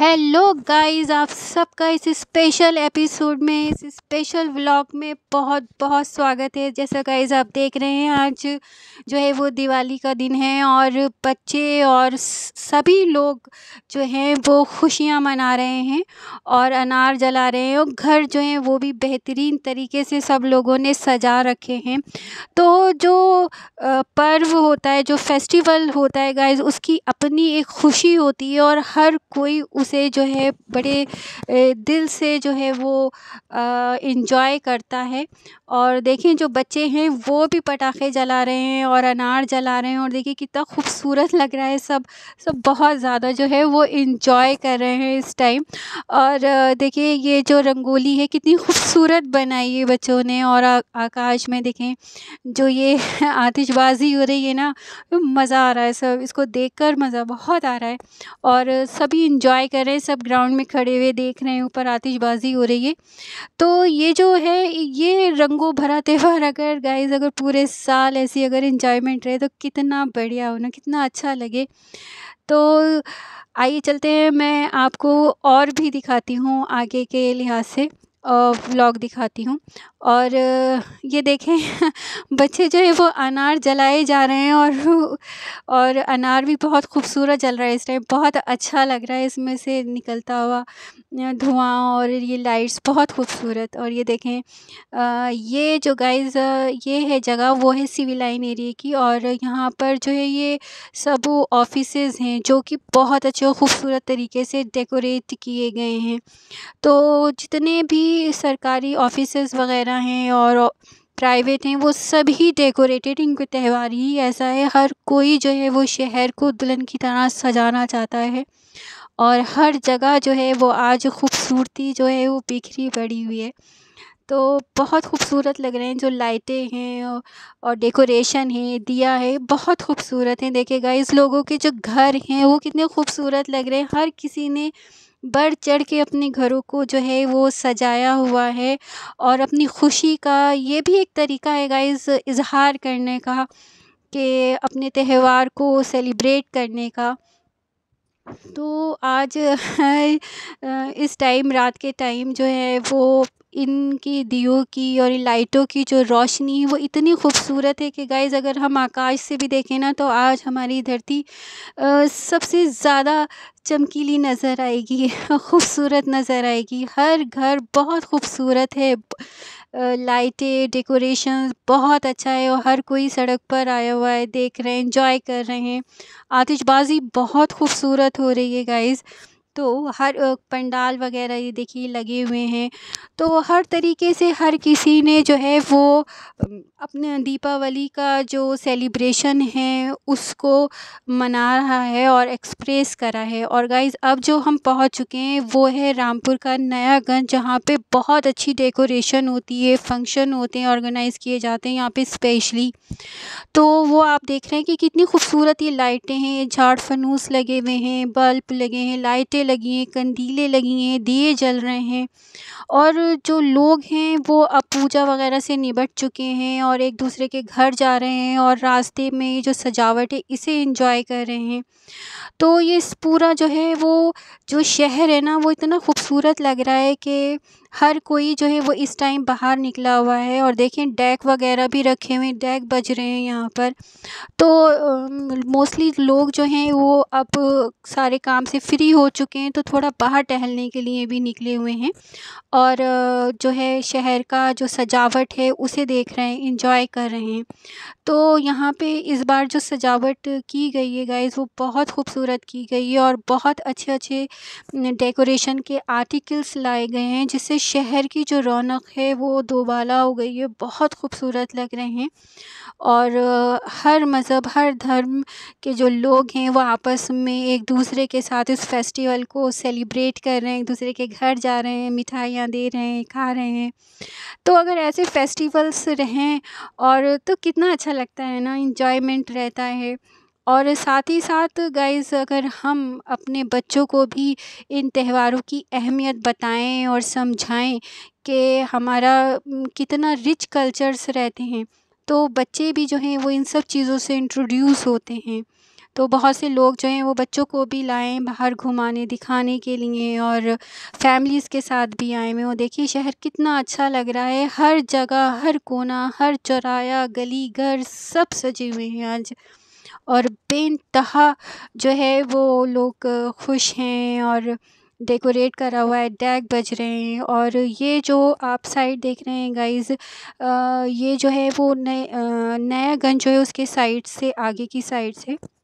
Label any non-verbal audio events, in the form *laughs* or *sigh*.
hello guys आप सबका इस स्पेशल एपिसोड में इस स्पेशल व्लॉग में बहुत बहुत स्वागत है जैसा गाइस आप देख रहे हैं आज जो है वो दिवाली का दिन है और बच्चे और सभी लोग जो हैं वो खुशियां मना रहे हैं और अनार जला रहे हैं और घर जो हैं वो भी बेहतरीन तरीके से सब लोगों ने सजा रखे हैं तो जो पर्व होता है जो फेस्टिवल होता है गाइज़ उसकी अपनी एक खुशी होती है और हर कोई उस उसे जो है बड़े दिल से जो है वो इंजॉय करता है और देखें जो बच्चे हैं वो भी पटाखे जला रहे हैं और अनार जला रहे हैं और देखिए कितना खूबसूरत लग रहा है सब सब बहुत ज़्यादा जो है वो इंजॉय कर रहे हैं इस टाइम और देखिए ये जो रंगोली है कितनी खूबसूरत बनाई है बच्चों ने और आ, आकाश में देखें जो ये *laughs* आतिशबाजी हो रही है ना मज़ा आ रहा है सब इसको देखकर मज़ा बहुत आ रहा है और सभी इंजॉय कर रहे हैं सब ग्राउंड में खड़े हुए देख रहे हैं ऊपर आतिशबाजी हो रही है तो ये जो है ये रंगों भरा त्यौहार अगर गाइज अगर पूरे साल ऐसी अगर इन्जॉयमेंट रहे तो कितना बढ़िया होना कितना अच्छा लगे तो आइए चलते हैं मैं आपको और भी दिखाती हूँ आगे के लिहाज से व्लॉग दिखाती हूँ और ये देखें *laughs* बच्चे जो है वो अनार जलाए जा रहे हैं और और अनार भी बहुत खूबसूरत जल रहा है इस टाइम बहुत अच्छा लग रहा है इसमें से निकलता हुआ धुआं और ये लाइट्स बहुत खूबसूरत और ये देखें ये जो गाइस ये है जगह वो है सिविल लाइन एरिए की और यहाँ पर जो है ये सब ऑफिस हैं जो कि बहुत अच्छे और ख़ूबसूरत तरीके से डेकोरेट किए गए हैं तो जितने भी भी सरकारी ऑफिसेज़ वग़ैरह हैं और प्राइवेट हैं वो सभी डेकोरेटेड इनके त्यौहार ही ऐसा है हर कोई जो है वो शहर को दुल्हन की तरह सजाना चाहता है और हर जगह जो है वो आज खूबसूरती जो है वो बिखरी पड़ी हुई है तो बहुत खूबसूरत लग रहे हैं जो लाइटें हैं और डेकोरेशन है दिया है बहुत खूबसूरत हैं देखिए इस लोगों के जो घर हैं वो कितने खूबसूरत लग रहे हैं हर किसी ने बढ़ चढ़ के अपने घरों को जो है वो सजाया हुआ है और अपनी खुशी का ये भी एक तरीका है गाइस इज़हार करने का कि अपने त्यौहार को सेलिब्रेट करने का तो आज *laughs* इस टाइम रात के टाइम जो है वो इनकी दियों की और इन लाइटों की जो रोशनी है वो इतनी खूबसूरत है कि गाइज़ अगर हम आकाश से भी देखें ना तो आज हमारी धरती सबसे ज़्यादा चमकीली नज़र आएगी *laughs* खूबसूरत नज़र आएगी हर घर बहुत खूबसूरत है लाइटें डेकोरेशन बहुत अच्छा है और हर कोई सड़क पर आया हुआ है देख रहे हैं इंजॉय कर रहे हैं आतिशबाज़ी बहुत खूबसूरत हो रही है गाइस तो हर पंडाल वगैरह ये देखिए लगे हुए हैं तो हर तरीके से हर किसी ने जो है वो अपने दीपावली का जो सेलिब्रेशन है उसको मना रहा है और एक्सप्रेस करा है और गाइज़ अब जो हम पहुंच चुके हैं वो है रामपुर का नया गंज जहाँ पे बहुत अच्छी डेकोरेशन होती है फंक्शन होते हैं ऑर्गेनाइज़ किए जाते हैं यहाँ पे स्पेशली तो वो आप देख रहे हैं कि कितनी खूबसूरत ये लाइटें हैं झाड़ फनूस लगे हुए हैं बल्ब लगे हैं लाइटें लगी हैं कंदीलें लगी हैं दिए जल रहे हैं और जो लोग हैं वो अब पूजा वगैरह से निबट चुके हैं और एक दूसरे के घर जा रहे हैं और रास्ते में जो सजावट है इसे इंजॉय कर रहे हैं तो ये पूरा जो है वो जो शहर है ना वो इतना खूबसूरत लग रहा है कि हर कोई जो है वो इस टाइम बाहर निकला हुआ है और देखें डैक वगैरह भी रखे हुए हैं डेक बज रहे हैं यहाँ पर तो मोस्टली लोग जो हैं वो अब सारे काम से फ्री हो चुके हैं तो थोड़ा बाहर टहलने के लिए भी निकले हुए हैं और जो है शहर का जो सजावट है उसे देख रहे हैं इंजॉय कर रहे हैं तो यहाँ पर इस बार जो सजावट की गई है गाइज वो बहुत खूबसूरत की गई है और बहुत अच्छे अच्छे डेकोरेशन के आर्टिकल्स लाए गए हैं जिससे शहर की जो रौनक है वो दोबाला हो गई है बहुत खूबसूरत लग रहे हैं और हर मज़हब हर धर्म के जो लोग हैं वो आपस में एक दूसरे के साथ इस फेस्टिवल को सेलिब्रेट कर रहे हैं एक दूसरे के घर जा रहे हैं मिठाइयाँ दे रहे हैं खा रहे हैं तो अगर ऐसे फेस्टिवल्स रहें और तो कितना अच्छा लगता है ना इन्जॉयमेंट रहता है और साथ ही साथ गाइज़ अगर हम अपने बच्चों को भी इन त्योहारों की अहमियत बताएँ और समझाएँ कि हमारा कितना रिच कल्चर्स रहते हैं तो बच्चे भी जो हैं वो इन सब चीज़ों से इंट्रोड्यूस होते हैं तो बहुत से लोग जो हैं वो बच्चों को भी लाएँ बाहर घुमाने दिखाने के लिए और फैमिलीज़ के साथ भी आए हुए और देखिए शहर कितना अच्छा लग रहा है हर जगह हर कोना हर चौराया गली घर सब सजे हुए हैं आज और बेनतहा जो है वो लोग खुश हैं और डेकोरेट करा हुआ है डैग बज रहे हैं और ये जो आप साइड देख रहे हैं गाइस ये जो है वो नए नया गंज जो है उसके साइड से आगे की साइड से